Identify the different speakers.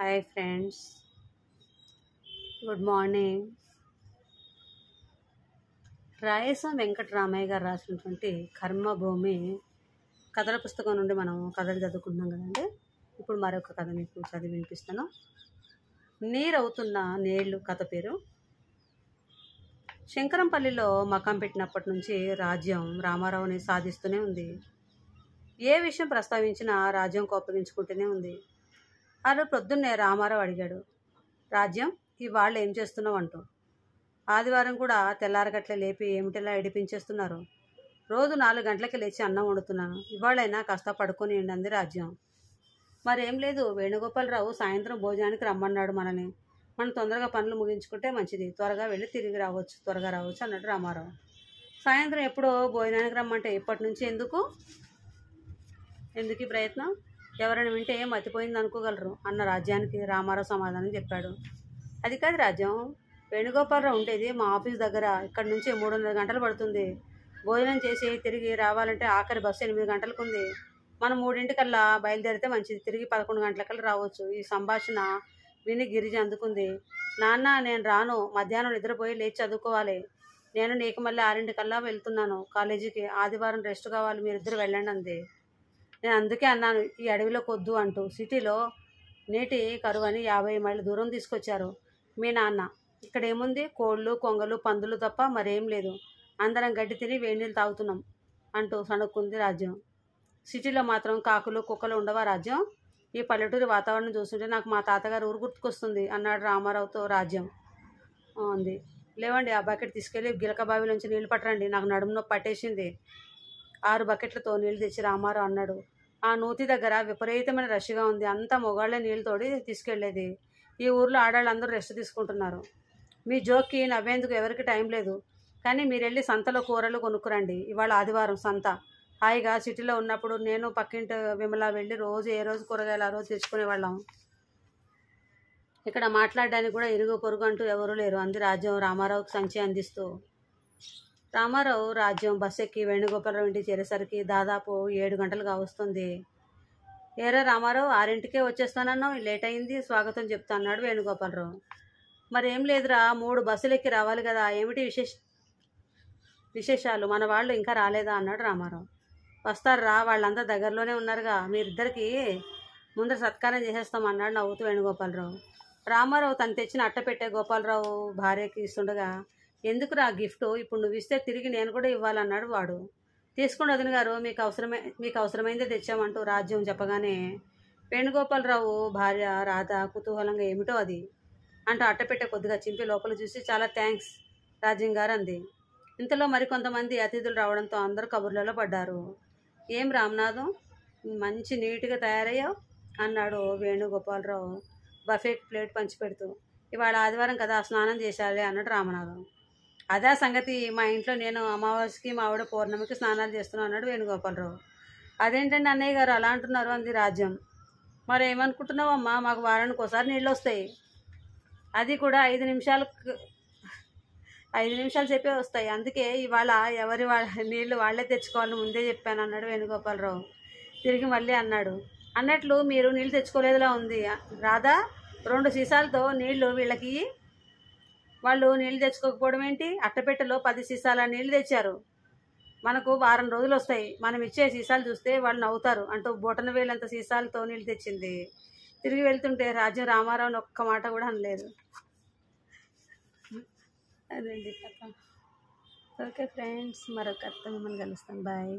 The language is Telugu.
Speaker 1: hi friends good morning Rayasam Venkataramaiah గారు రాసినటువంటి కర్మభూమి కథల పుస్తకం నుండి మనం కథలు చదువుకుంటున్నాం కదండి ఇప్పుడు మరొక కథ మీకు చదివి వినిపిస్తాను నీరవుతున్న నీళ్లు కథ పేరు శంకరంపల్లిలో మకాం పెట్టినప్పటి నుంచి రాజ్యం రామారావుని సాధిస్తూనే ఉంది ఏ విషయం ప్రస్తావించినా రాజ్యం కోపగించుకుంటూనే ఉంది ఆ రోజు ప్రొద్దున్నే రామారావు అడిగాడు రాజ్యం ఇవాళ ఏం చేస్తున్నావు అంటూ ఆదివారం కూడా తెల్లారగట్లే లేపి ఏమిటిలా ఏడిపించేస్తున్నారు రోజు నాలుగు గంటలకి లేచి అన్నం వండుతున్నాను ఇవాళైనా కాస్త పడుకొని అంది రాజ్యం మరేం లేదు వేణుగోపాలరావు సాయంత్రం భోజనానికి రమ్మన్నాడు మనని మనం తొందరగా పనులు ముగించుకుంటే మంచిది త్వరగా వెళ్ళి తిరిగి రావచ్చు త్వరగా రావచ్చు అన్నాడు రామారావు సాయంత్రం ఎప్పుడో భోజనానికి రమ్మంటే ఇప్పటి నుంచి ఎందుకు ఎందుకు ఈ ప్రయత్నం ఎవరైనా వింటే మతిపోయింది అనుకోగలరు అన్న రాజ్యానికి రామారావు సమాధానం చెప్పాడు అది కాదు రాజ్యం వేణుగోపాలరావు ఉండేది మా ఆఫీస్ దగ్గర ఇక్కడ నుంచి మూడున్నర గంటలు పడుతుంది భోజనం చేసి తిరిగి రావాలంటే ఆఖరి బస్సు ఎనిమిది గంటలకు ఉంది మనం మూడింటికల్లా బయలుదేరితే మంచిది తిరిగి పదకొండు గంటలకల్లా రావచ్చు ఈ సంభాషణ విని గిరిజ అందుకుంది నాన్న నేను రాను మధ్యాహ్నం నిద్రపోయి లేచి చదువుకోవాలి నేను నీకు మళ్ళీ ఆరింటికల్లా వెళ్తున్నాను కాలేజీకి ఆదివారం రెస్ట్ కావాలి మీరిద్దరు వెళ్ళండి అంది నేను అందుకే అన్నాను ఈ అడవిలో కొద్దు అంటూ సిటీలో నేటి కరువని యాభై మైళ్ళ దూరం తీసుకొచ్చారు మీ నాన్న ఇక్కడ ఏముంది కోళ్ళు కొంగలు పందులు తప్ప మరేం లేదు అందరం గడ్డి తిని వేడినీళ్ళు తాగుతున్నాం అంటూ సణుక్కుంది రాజ్యం సిటీలో మాత్రం కాకులు కుక్కలు ఉండవా రాజ్యం ఈ పల్లెటూరి వాతావరణం చూస్తుంటే నాకు మా తాతగారు ఊరు గుర్తుకొస్తుంది అన్నాడు రామారావుతో రాజ్యం ఉంది లేవండి ఆ బకెట్ తీసుకెళ్ళి గిలక బావి నుంచి నీళ్ళు పట్టరండి నాకు నడుము నొప్పి పట్టేసింది ఆరు బకెట్లతో నీళ్ళు తెచ్చి రామారావు అన్నాడు ఆ నూతి దగ్గర విపరీతమైన రష్గా ఉంది అంతా మొగాళ్ళే నీళ్ళతోటి తీసుకెళ్లేది ఈ ఊర్లో ఆడాళ్ళందరూ రెస్ట్ తీసుకుంటున్నారు మీ జోక్కి నవ్వేందుకు ఎవరికి టైం లేదు కానీ మీరు వెళ్ళి సంతలో కూరలు కొనుక్కురండి ఇవాళ ఆదివారం సంత హాయిగా సిటీలో ఉన్నప్పుడు నేను పక్కింటి విమల వెళ్ళి రోజు ఏ రోజు కూరగాయలు ఆ రోజు తెచ్చుకునేవాళ్ళం ఇక్కడ మాట్లాడడానికి కూడా ఇరుగు పొరుగు అంటూ ఎవరూ లేరు అంది రాజ్యం రామారావుకి సంచి అందిస్తూ రామారావు రాజ్యం బస్ ఎక్కి వేణుగోపాలరావు ఇంటికి చేరేసరికి దాదాపు ఏడు గంటలుగా వస్తుంది ఏరా రామారావు ఆరింటికే వచ్చేస్తానన్నావు లేట్ అయింది స్వాగతం చెప్తా అన్నాడు వేణుగోపాలరావు మరేం లేదురా మూడు బస్సులు ఎక్కి రావాలి కదా ఏమిటి విశేష విశేషాలు మన వాళ్ళు ఇంకా రాలేదా అన్నాడు రామారావు వస్తారు రా వాళ్ళంతా దగ్గరలోనే ఉన్నారుగా మీరిద్దరికి ముందర సత్కారం చేసేస్తాం అన్నాడు నవ్వుతూ వేణుగోపాలరావు రామారావు తను తెచ్చిన అట్టపెట్టే గోపాలరావు భార్యకి ఇస్తుండగా ఎందుకురా గిఫ్ట్ ఇప్పుడు నువ్వు ఇస్తే తిరిగి నేను కూడా ఇవ్వాలన్నాడు వాడు తీసుకోండి వదిన గారు మీకు అవసరమై మీకు అవసరమైందే తెచ్చామంటూ రాజ్యం చెప్పగానే వేణుగోపాలరావు భార్య రాధ కుతూహలంగా ఏమిటో అది అంటూ అట్టపెట్టే కొద్దిగా చింపి లోపల చూసి చాలా థ్యాంక్స్ రాజ్యం గారు అంది ఇంతలో మరికొంతమంది అతిథులు రావడంతో అందరూ కబుర్లలో పడ్డారు ఏం రామ్నాథం మంచి నీట్గా తయారయ్యావు అన్నాడు వేణుగోపాలరావు బఫెట్ ప్లేట్ పంచిపెడుతూ ఇవాళ ఆదివారం కదా స్నానం చేశాలి అన్నాడు రామనాథం అదే సంగతి మా ఇంట్లో నేను అమావాస్యకి మా ఆవిడ పౌర్ణమికి స్నానాలు చేస్తున్నాను అన్నాడు వేణుగోపాలరావు అదేంటండి అన్నయ్య గారు అలా అంటున్నారు అంది రాజ్యం మరి ఏమనుకుంటున్నావమ్మా మాకు వారానికి ఒకసారి నీళ్ళు వస్తాయి అది కూడా ఐదు నిమిషాలు ఐదు నిమిషాలు చెప్పే వస్తాయి అందుకే ఇవాళ ఎవరి వాళ్ళ నీళ్ళు వాళ్ళే తెచ్చుకోవాలని ముందే చెప్పాను అన్నాడు వేణుగోపాలరావు తిరిగి మళ్ళీ అన్నాడు అన్నట్లు మీరు నీళ్ళు తెచ్చుకోలేదులా ఉంది రాధా రెండు సీసాలతో నీళ్లు వీళ్ళకి వాళ్ళు నీళ్ళు తెచ్చుకోకపోవడం ఏంటి అట్టపెట్టెలో పది సీసాల నీళ్ళు తెచ్చారు మనకు వారం రోజులు వస్తాయి మనం ఇచ్చే సీసాలు చూస్తే వాళ్ళు నవ్వుతారు అంటూ బొటన వేలంత సీసాలతో నీళ్ళు తెచ్చింది తిరిగి వెళ్తుంటే రాజ్యం రామారావుని ఒక్క మాట కూడా అనలేదు అదండి కథ ఓకే ఫ్రెండ్స్ మరొక అర్థం మిమ్మల్ని కలుస్తాం బాయ్